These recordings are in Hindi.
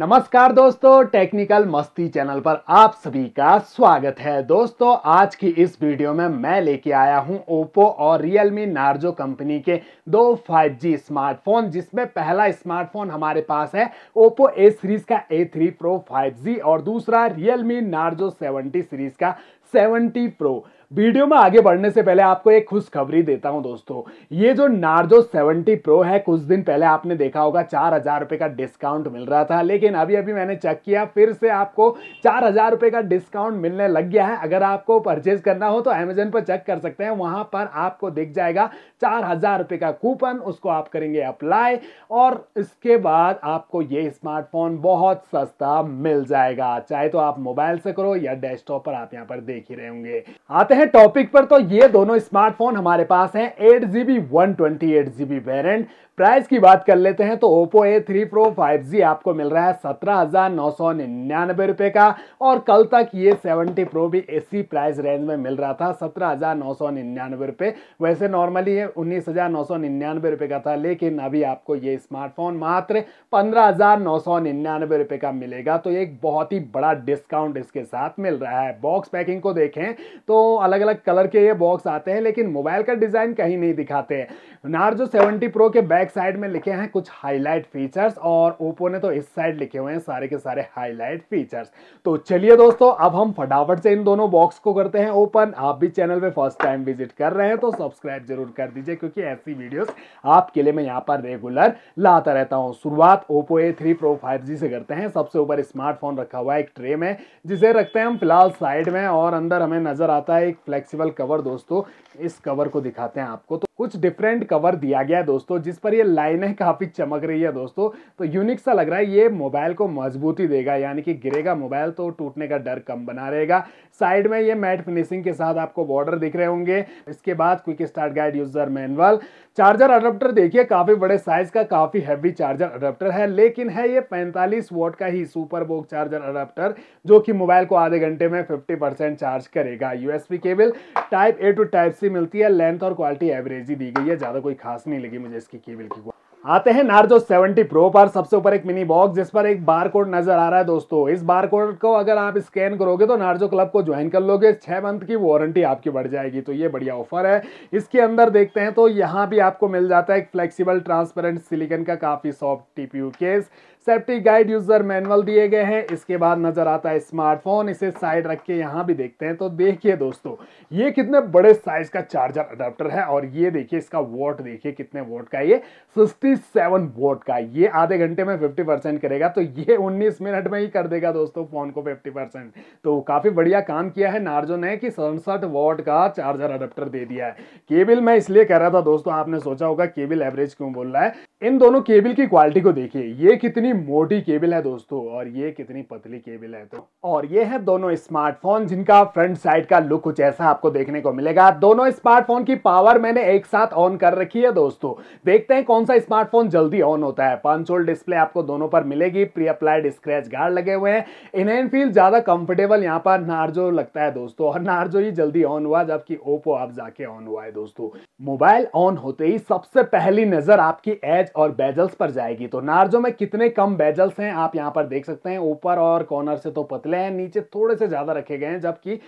नमस्कार दोस्तों टेक्निकल मस्ती चैनल पर आप सभी का स्वागत है दोस्तों आज की इस वीडियो में मैं लेके आया हूं ओप्पो और मी नार्जो कंपनी के दो 5G स्मार्टफोन जिसमें पहला स्मार्टफोन हमारे पास है ओप्पो ए सीरीज का A3 Pro 5G और दूसरा मी नार्जो 70 सीरीज का 70 Pro वीडियो में आगे बढ़ने से पहले आपको एक खुशखबरी देता हूं दोस्तों ये जो नार्जो 70 प्रो है कुछ दिन पहले आपने देखा होगा चार हजार रुपए का डिस्काउंट मिल रहा था लेकिन अभी अभी मैंने चेक किया फिर से आपको चार हजार रुपए का डिस्काउंट मिलने लग गया है अगर आपको परचेज करना हो तो अमेजन पर चेक कर सकते हैं वहां पर आपको दिख जाएगा चार हजार का कूपन उसको आप करेंगे अप्लाई और इसके बाद आपको ये स्मार्टफोन बहुत सस्ता मिल जाएगा चाहे तो आप मोबाइल से करो या डेस्कटॉप पर आप यहाँ पर देख ही रहे होंगे आते हैं टॉपिक पर तो ये दोनों स्मार्टफोन हमारे पास हैं eight G B one twenty eight G B variant price की बात कर लेते हैं तो Oppo A three pro five G आपको मिल रहा है सत्रह हजार नौ सौ निन्यानवे रुपये का और कल तक ये सेवेंटी प्रो भी इसी प्राइस रेंज में मिल रहा था सत्रह हजार नौ सौ निन्यानवे रुपये वैसे नॉर्मली ये उन्नीस हजार नौ सौ निन्यानवे रुपये का था लेकिन अभी आपको ये स्मार्टफोन मात्र पंद्रह हजार नौ सौ निन्यानवे रुपये का मिलेगा तो एक बहुत ही बड़ा डिस्काउंट इसके साथ मिल रहा है बॉक्स पैकिंग को देखें तो अलग अलग कलर के ये बॉक्स आते हैं लेकिन मोबाइल का डिज़ाइन कहीं नहीं दिखाते नार्जो 70 प्रो के बैक साइड में लिखे हैं कुछ हाईलाइट फीचर्स और ओप्पो ने तो इस साइड लिखे हुए हैं सारे के सारे हाईलाइट फीचर्स तो चलिए दोस्तों अब हम फटाफट से इन दोनों बॉक्स को करते हैं ओपन आप भी चैनल पर फर्स्ट टाइम विजिट कर रहे हैं तो सब्सक्राइब जरूर कर दीजिए क्योंकि ऐसी वीडियोस आपके लिए मैं यहाँ पर रेगुलर लाता रहता हूँ शुरुआत Oppo A three pro five से करते हैं सबसे ऊपर स्मार्टफोन रखा हुआ है एक ट्रे में जिसे रखते हैं हम फिलहाल साइड में और अंदर हमें नजर आता है एक एक फ्लेक्सिबल कवर दोस्तों इस कवर को दिखाते हैं आपको तो कुछ डिफरेंट कवर दिया गया है दोस्तों जिस पर ये लाइनें काफ़ी चमक रही है दोस्तों तो यूनिक सा लग रहा है ये मोबाइल को मजबूती देगा यानी कि गिरेगा मोबाइल तो टूटने का डर कम बना रहेगा साइड में ये मैट फिनिशिंग के साथ आपको बॉर्डर दिख रहे होंगे इसके बाद quick start guide user manual charger adapter देखिए काफ़ी बड़े साइज का काफ़ी हैवी चार्जर अडोप्टर है लेकिन है ये पैंतालीस वोट का ही सुपर बोक चार्जर अडोप्टर जो कि मोबाइल को आधे घंटे में फिफ्टी चार्ज करेगा USB cable type A to type C C मिलती है लेंथ और क्वालिटी एवरेज ही दी गई है ज़्यादा कोई खास नहीं लगी मुझे इसकी केबल की आते हैं नार्जो 70 प्रो पर सबसे ऊपर एक मिनी बॉक्स जिस पर एक बार कोड नजर आ रहा है दोस्तों इस बार कोड को अगर आप स्कैन करोगे तो नार्जो क्लब को ज्वाइन कर लोगे छह मंथ की वारंटी आपकी बढ़ जाएगी तो ये बढ़िया ऑफर है इसके अंदर देखते हैं तो यहाँ भी आपको मिल जाता है एक फ्लेक्सिबल ट्रांसपेरेंट सिलिकन का काफ़ी soft T case safety guide user manual दिए गए हैं इसके बाद नजर आता है स्मार्टफोन इसे साइड रख के यहाँ भी देखते हैं तो देखिए दोस्तों ये कितने बड़े साइज का चार्जर अडाप्टर है और ये देखिए इसका वोट देखिए कितने वोट का ये सेवन वोट का ये आधे घंटे में फिफ्टी परसेंट करेगा तो ये उन्नीस मिनट में ही कर देगा दोस्तों फोन को फिफ्टी परसेंट तो काफी बढ़िया काम किया है नार्जो ने कि सड़सठ वोट का चार्जर अडाप्टर दे दिया है केबिल मैं इसलिए कह रहा था दोस्तों आपने सोचा होगा केबिल एवरेज क्यों बोल रहा है इन दोनों केबिल की क्वालिटी को देखिए ये कितनी कितनी मोटी केबल है दोस्तों और ये कितनी पतली केबल है तो और ये है दोनों स्मार्टफोन जिनका फ्रंट साइड का लुक कुछ ऐसा आपको देखने को मिलेगा दोनों स्मार्टफोन की पावर मैंने एक साथ ऑन कर रखी है दोस्तों देखते हैं कौन सा स्मार्टफोन जल्दी ऑन होता है पंच होल डिस्प्ले आपको दोनों पर मिलेगी प्री अप्लाइड स्क्रेच गार्ड लगे हुए हैं इन फील ज्यादा कंफर्टेबल यहाँ पर नार्जो लगता है दोस्तों और नार्जो ही जल्दी ऑन हुआ जबकि ओप्पो आप जाके ऑन हुआ है दोस्तों मोबाइल ऑन होते ही सबसे पहली नजर आपकी एज और बेजल्स पर जाएगी तो नार्जो में कितने कम कम बेजल्स हैं आप यहाँ पर देख सकते हैं ऊपर और कॉर्नर से तो पतले हैं नीचे थोड़े से ज़्यादा रखे गए हैं जबकि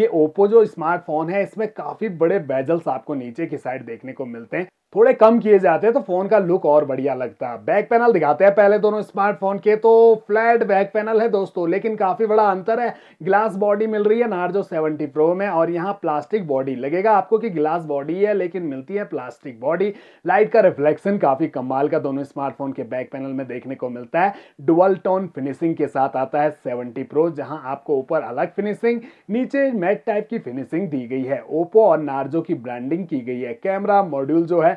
ये ओप्पो जो स्मार्टफोन है इसमें काफ़ी बड़े बेजल्स आपको नीचे की साइड देखने को मिलते हैं थोड़े कम किए जाते हैं तो फोन का लुक और बढ़िया लगता है बैक पैनल दिखाते हैं पहले दोनों स्मार्टफोन के तो फ्लैट बैक पैनल है दोस्तों लेकिन काफी बड़ा अंतर है ग्लास बॉडी मिल रही है नार्जो 70 प्रो में और यहाँ प्लास्टिक बॉडी लगेगा आपको कि ग्लास बॉडी है लेकिन मिलती है प्लास्टिक बॉडी लाइट का रिफ्लेक्शन काफी कमाल का दोनों स्मार्टफोन के बैक पैनल में देखने को मिलता है डुअल टोन फिनिशिंग के साथ आता है सेवेंटी प्रो जहाँ आपको ऊपर अलग फिनिशिंग नीचे मेट टाइप की फिनिशिंग दी गई है ओप्पो और नार्जो की ब्रांडिंग की गई है कैमरा मॉड्यूल जो है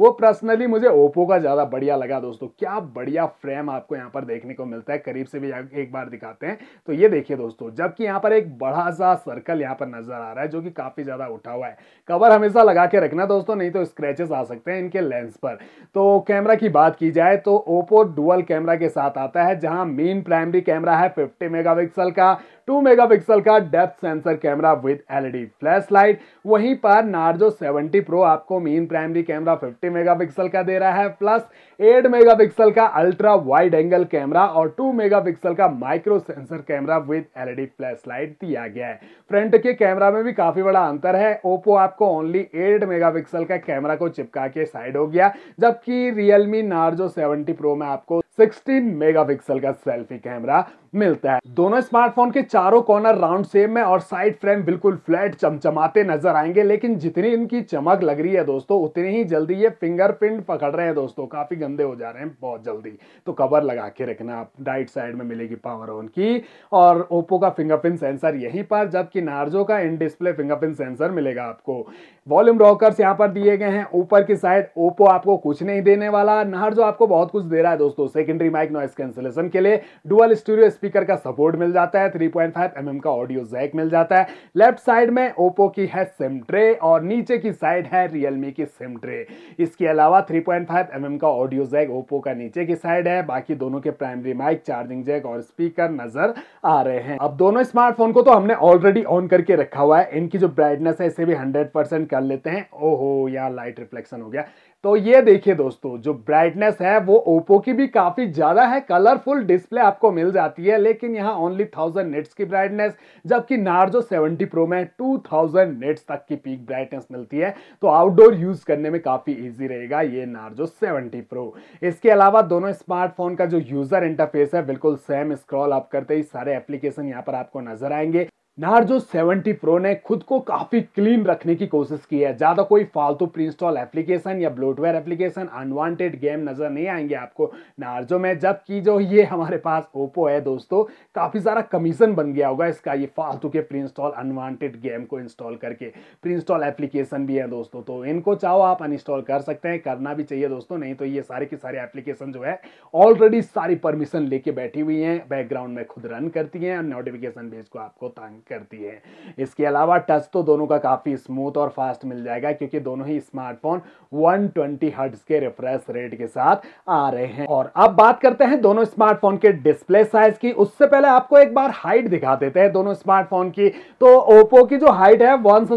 वो पर्सनली मुझे ओप्पो का ज़्यादा बढ़िया लगा दोस्तों क्या बढ़िया फ्रेम आपको यहाँ पर देखने को मिलता है करीब से भी एक बार दिखाते हैं तो ये देखिए दोस्तों जबकि यहाँ पर एक बड़ा सा सर्कल यहाँ पर नजर आ रहा है जो कि काफ़ी ज़्यादा उठा हुआ है कवर हमेशा लगा के रखना दोस्तों नहीं तो स्क्रैचेस आ सकते हैं इनके लेंस पर तो कैमरा की बात की जाए तो ओप्पो डुअल कैमरा के साथ आता है जहां मेन प्राइमरी कैमरा है फिफ्टी मेगा का 2 मेगापिक्सल का depth sensor camera with LED flash light वहीं पर नार्जो 70 प्रो आपको main primary camera three megapixel का दे रहा है प्लस 8 मेगापिक्सल का अल्ट्रा वाइड एंगल कैमरा और टू मेगापिक्सल का micro sensor camera with LED flash light दिया गया है फ्रंट के कैमरा में भी काफी बड़ा अंतर है ओप्पो आपको ओनली एट मेगापिक्सल का कैमरा को चिपका के साइड हो गया जबकि रियलमी नार्जो सेवेंटी प्रो में आपको 16 मेगापिक्सल का सेल्फी कैमरा मिलता है दोनों स्मार्टफोन के चारों कॉर्नर राउंड सेम है और साइड फ्रेम बिल्कुल फ्लैट चमचमाते नजर आएंगे लेकिन जितनी इनकी चमक लग रही है दोस्तों उतनी ही जल्दी ये फिंगरप्रिंट पकड़ रहे हैं दोस्तों काफी गंदे हो जा रहे हैं बहुत जल्दी तो कवर लगा के रखना आप राइट साइड में मिलेगी पावर ऑन की और ओप्पो का फिंगरप्रिंट सेंसर यहीं पर जबकि नार्जो का इन डिस्प्ले फिंगरप्रिंट सेंसर मिलेगा आपको वॉल्यूम रॉकर्स यहाँ पर दिए गए हैं ऊपर की साइड ओप्पो आपको कुछ नहीं देने वाला नार्जो आपको बहुत कुछ दे रहा है दोस्तों सेकेंडरी माइक नॉइस कैंसिलेशन के लिए डुअल स्टूडियो स्पीकर का सपोर्ट मिल जाता है 3.5 पॉइंट mm का ऑडियो जैक मिल जाता है लेफ्ट साइड में ओप्पो की है सिम ट्रे और नीचे की साइड है रियलमी की सिम ट्रे इसके अलावा 3.5 पॉइंट mm का ऑडियो जैक ओप्पो का नीचे की साइड है बाकी दोनों के प्राइमरी माइक चार्जिंग जैक और स्पीकर नजर आ रहे हैं अब दोनों स्मार्टफोन को तो हमने ऑलरेडी ऑन करके रखा हुआ है इनकी जो ब्राइटनेस है इसे भी हंड्रेड कर लेते हैं ओहो यहाँ लाइट रिफ्लेक्शन हो गया तो ये देखिए दोस्तों जो ब्राइटनेस है वो ओप्पो की भी काफ़ी ज़्यादा है कलरफुल डिस्प्ले आपको मिल जाती है लेकिन यहाँ ओनली थाउजेंड नेट्स की ब्राइटनेस जबकि नार्जो 70 प्रो में 2000 नेट्स तक की पीक ब्राइटनेस मिलती है तो आउटडोर यूज़ करने में काफ़ी ईजी रहेगा ये नार्जो 70 प्रो इसके अलावा दोनों स्मार्टफोन का जो यूज़र इंटरफेस है बिल्कुल सेम स्क्रॉल आप करते ही सारे एप्लीकेशन यहाँ पर आपको नजर आएंगे नार्जो 70 प्रो ने खुद को काफ़ी क्लीन रखने की कोशिश की है ज़्यादा कोई फालतू प्री इंस्टॉल एप्लीकेशन या ब्लोटवेयर एप्लीकेशन अनवांटेड गेम नज़र नहीं आएंगे आपको नार्जो में जबकि जो ये हमारे पास ओप्पो है दोस्तों काफ़ी सारा कमीशन बन गया होगा इसका ये फालतू के प्री इंस्टॉल अनवांटेड गेम को इंस्टॉल करके प्री इंस्टॉल एप्लीकेशन भी है दोस्तों तो इनको चाहो आप अनइंस्टॉल कर सकते हैं करना भी चाहिए दोस्तों नहीं तो ये सारे की सारी एप्लीकेशन जो है ऑलरेडी सारी परमिशन लेके बैठी हुई हैं बैकग्राउंड में खुद रन करती हैं नोटिफिकेशन भेज को आपको तंग करती है इसके अलावा टच तो दोनों का काफ़ी स्मूथ और फास्ट मिल जाएगा क्योंकि दोनों ही स्मार्टफोन 120 ट्वेंटी के रिफ्रेश रेट के साथ आ रहे हैं और अब बात करते हैं दोनों स्मार्टफोन के डिस्प्ले साइज की उससे पहले आपको एक बार हाइट दिखा देते हैं दोनों स्मार्टफोन की तो ओप्पो की जो हाइट है वन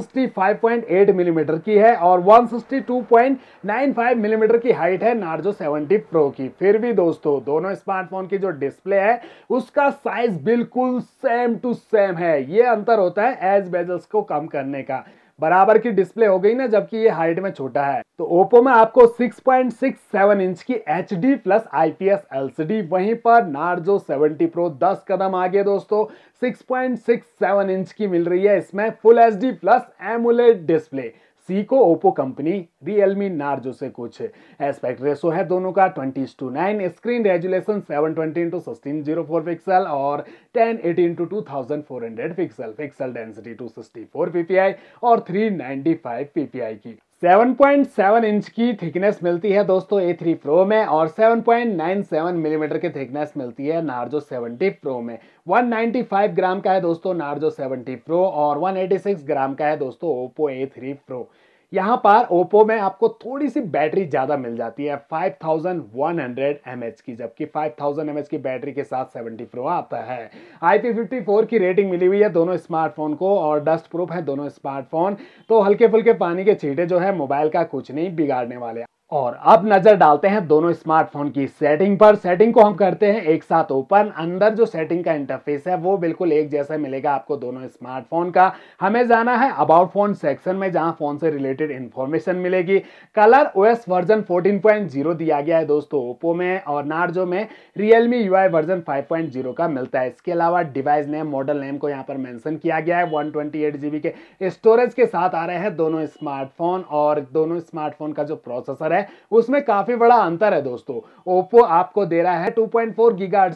मिलीमीटर mm की है और वन मिलीमीटर mm की हाइट है नार्जो सेवेंटी प्रो की फिर भी दोस्तों दोनों स्मार्टफोन की जो डिस्प्ले है उसका साइज बिल्कुल सेम टू सेम है ये अंतर होता है एज बेजल्स को कम करने का बराबर की डिस्प्ले हो गई ना जबकि ये हाइट में छोटा है तो ओप्पो में आपको 6.67 इंच की H D plus IPS LCD वहीं पर नार्जो 70 प्रो 10 कदम आगे दोस्तों 6.67 इंच की मिल रही है इसमें full H D plus AMOLED display सीको ओप्पो कंपनी रियलमी नार्जो से कुछ एस्पेक्ट रेशो है दोनों का twenty to nine screen resolution seven twenty into sixteen zero four pixel और ten eighty into two thousand four hundred pixel pixel density two sixty four PPI और थ्री नाइनटी फाइव पीपीआई की 7.7 इंच की थिकनेस मिलती है दोस्तों ए थ्री प्रो में और 7.97 मिलीमीटर mm की थिकनेस मिलती है नार्जो 70 प्रो में 195 ग्राम का है दोस्तों नार्जो 70 प्रो और 186 ग्राम का है दोस्तों ओप्पो ए थ्री प्रो यहाँ पर ओप्पो में आपको थोड़ी सी बैटरी ज़्यादा मिल जाती है 5100 थाउजेंड की जबकि 5000 थाउजेंड की बैटरी के साथ 70 प्रो आता है IP54 की रेटिंग मिली हुई है दोनों स्मार्टफोन को और डस्ट प्रूफ है दोनों स्मार्टफोन तो हल्के फुल्के पानी के छीटे जो है मोबाइल का कुछ नहीं बिगाड़ने वाले और अब नजर डालते हैं दोनों स्मार्टफोन की सेटिंग पर सेटिंग को हम करते हैं एक साथ ओपन अंदर जो सेटिंग का इंटरफेस है वो बिल्कुल एक जैसा मिलेगा आपको दोनों स्मार्टफोन का हमें जाना है अबाउट फोन सेक्शन में जहां फोन से रिलेटेड इंफॉर्मेशन मिलेगी कलर ओएस वर्जन 14.0 दिया गया है दोस्तों ओप्पो में और नार्जो में रियलमी यू वर्जन फाइव का मिलता है इसके अलावा डिवाइस नेम मॉडल नेम को यहाँ पर मैंशन किया गया है वन के स्टोरेज के साथ आ रहे हैं दोनों स्मार्टफोन और दोनों स्मार्टफोन का जो प्रोसेसर है उसमें काफी बड़ा अंतर है दोस्तों ओप्पो आपको दे रहा है 2.4 पॉइंट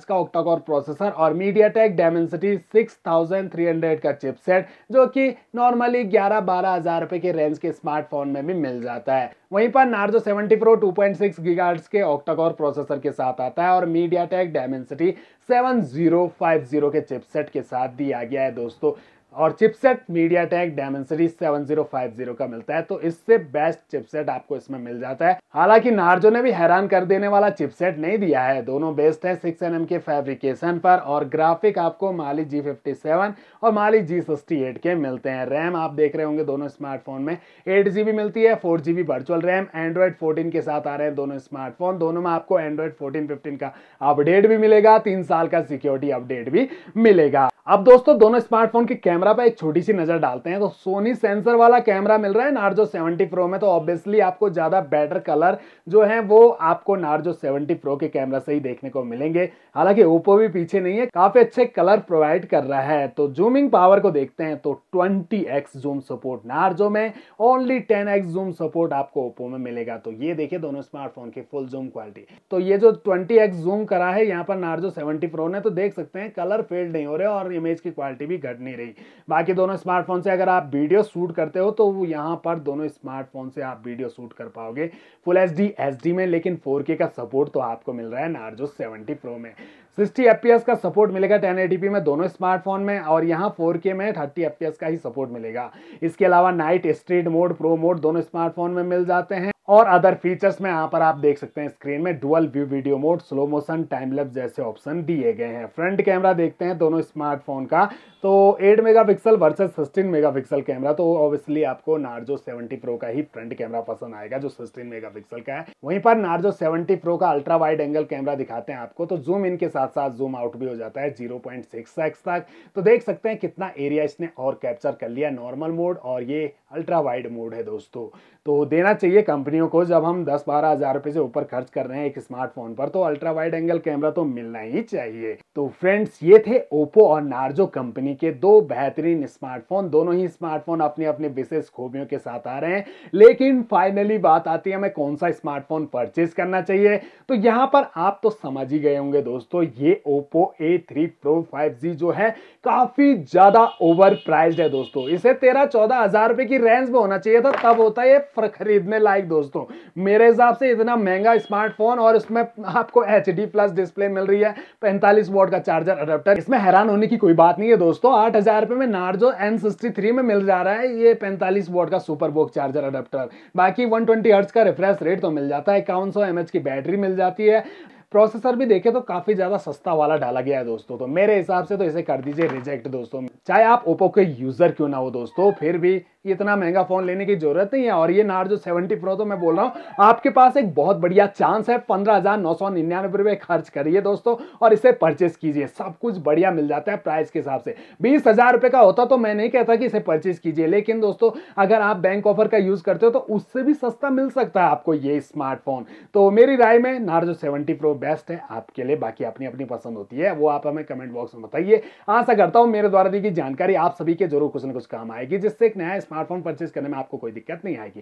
का ऑक्टाकोर प्रोसेसर और मीडिया टेक डायमेंसिटी 6300 का चिपसेट जो कि नॉर्मली 11 बारह हजार रुपए के रेंज के स्मार्टफोन में भी मिल जाता है वहीं पर नार्जो 70 प्रो 2.6 पॉइंट के ऑक्टाकोर प्रोसेसर के साथ आता है और मीडिया टेक डायमेंसिटी सेवन के चिपसेट के साथ दिया गया है दोस्तों और chipset MediaTek Dimensity seven का मिलता है तो इससे बेस्ट चिपसेट आपको इसमें मिल जाता है हालांकि नार्जो ने भी हैरान कर देने वाला चिपसेट नहीं दिया है दोनों बेस्ड है सिक्स एन के फैब्रिकेशन पर और ग्राफिक आपको माली जी फिफ्टी और माली जी सिक्सटी के मिलते हैं रैम आप देख रहे होंगे दोनों स्मार्टफोन में एट मिलती है four virtual RAM Android fourteen के साथ आ रहे हैं दोनों स्मार्टफोन दोनों में आपको एंड्रॉयड फोर्टीन फिफ्टीन का अपडेट भी मिलेगा तीन साल का सिक्योरिटी अपडेट भी मिलेगा अब दोस्तों दोनों स्मार्टफोन के कैमरा कैमरा पर एक छोटी सी नज़र डालते हैं तो सोनी सेंसर वाला कैमरा मिल रहा है नार्जो 70 प्रो में तो ऑब्वियसली आपको ज़्यादा बेटर कलर जो है वो आपको नार्जो 70 प्रो के कैमरा से ही देखने को मिलेंगे हालांकि ओप्पो भी पीछे नहीं है काफ़ी अच्छे कलर प्रोवाइड कर रहा है तो जूमिंग पावर को देखते हैं तो ट्वेंटी जूम सपोर्ट नार्जो में ओनली टेन जूम सपोर्ट आपको ओप्पो में मिलेगा तो ये देखिए दोनों स्मार्टफोन की फुल जूम क्वालिटी तो ये जो ट्वेंटी जूम करा है यहाँ पर नार्जो सेवेंटी प्रो ने तो देख सकते हैं कलर फेड नहीं हो रहे और इमेज की क्वालिटी भी घट नहीं रही बाकी दोनों स्मार्टफोन से अगर आप वीडियो शूट करते हो तो यहाँ पर दोनों स्मार्टफोन से आप वीडियो शूट कर पाओगे फुल एच डी में लेकिन के का सपोर्ट तो आपको मिल रहा है नार्जो सेवेंटी प्रो में 60 एफ का सपोर्ट मिलेगा 1080p में दोनों स्मार्टफोन में और यहाँ 4K में 30 एफ का ही सपोर्ट मिलेगा इसके अलावा night street mode pro mode दोनों स्मार्टफोन में मिल जाते हैं और अदर फीचर्स में यहाँ पर आप देख सकते हैं स्क्रीन में dual view video mode slow motion time lapse जैसे ऑप्शन दिए गए हैं फ्रंट कैमरा देखते हैं दोनों स्मार्टफोन का तो 8 मेगापिक्सल वर्सेस 16 मेगापिक्सल कैमरा तो ऑब्वियसली आपको नार्जो 70 प्रो का ही फ्रंट कैमरा पसंद आएगा जो 16 मेगापिक्सल का है वहीं पर नार्जो 70 प्रो का अल्ट्रा वाइड एंगल कैमरा दिखाते हैं आपको तो जूम इन के साथ साथ जूम आउट भी हो जाता है जीरो तक तो देख सकते हैं कितना एरिया इसने और कैप्चर कर लिया नॉर्मल मोड और ये अल्ट्रा वाइड मोड है दोस्तों तो देना चाहिए कंपनी कंपनियों को जब हम दस बारह हजार रुपए से ऊपर खर्च कर रहे हैं एक स्मार्टफोन पर तो अल्ट्रा वाइड एंगल कैमरा तो मिलना ही चाहिए तो फ्रेंड्स ये थे ओप्पो और नार्जो कंपनी के दो बेहतरीन स्मार्टफोन दोनों ही स्मार्टफोन अपने अपने विशेष खूबियों के साथ आ रहे हैं लेकिन फाइनली बात आती है हमें कौन सा स्मार्टफोन परचेज करना चाहिए तो यहाँ पर आप तो समझ ही गए होंगे दोस्तों ये Oppo A three pro five G जो है काफी ज्यादा ओवर प्राइज है दोस्तों इसे तेरह चौदह हजार रुपए की रेंज में होना चाहिए था तब होता है खरीदने लायक दोस्तों दोस्तों मेरे हिसाब से इतना महंगा स्मार्टफोन और इसमें आपको एच प्लस डिस्प्ले मिल रही है पैंतालीस वोट का चार्जर अडेप्टर इसमें हैरान होने की कोई बात नहीं है दोस्तों आठ हजार रुपए में नार्जो एन में मिल जा रहा है ये पैंतालीस वोट का सुपर बोक चार्जर अडेप्टर बाकी वन ट्वेंटी का रिफ्रेश रेट तो मिल जाता है इक्यावन सौ की बैटरी मिल जाती है प्रोसेसर भी देखे तो काफी ज्यादा सस्ता वाला डाला गया है दोस्तों तो मेरे हिसाब से तो इसे कर दीजिए रिजेक्ट दोस्तों चाहे आप ओप्पो के यूजर क्यों ना हो दोस्तों फिर भी कि इतना महंगा फोन लेने की जरूरत नहीं है और ये नार्जो सेवेंटी प्रो तो मैं बोल रहा हूँ आपके पास एक बहुत बढ़िया चांस है पंद्रह हजार नौ सौ निन्यानवे रुपए खर्च करिए दोस्तों और इसे परचेस कीजिए सब कुछ बढ़िया मिल जाता है प्राइस के हिसाब से बीस हजार रुपए का होता तो मैं नहीं कहता कि इसे परचेस कीजिए लेकिन दोस्तों अगर आप बैंक ऑफर का यूज करते हो तो उससे भी सस्ता मिल सकता है आपको ये स्मार्टफोन तो मेरी राय में नार्जो सेवेंटी प्रो बेस्ट है आपके लिए बाकी अपनी अपनी पसंद होती है वो आप हमें कमेंट बॉक्स में बताइए आशा करता हूँ मेरे द्वारा दी गई जानकारी आप सभी के जरूर कुछ ना कुछ काम आएगी जिससे एक नया स्मार्ट स्मार्टफोन परचेज करने में आपको कोई दिक्कत नहीं आएगी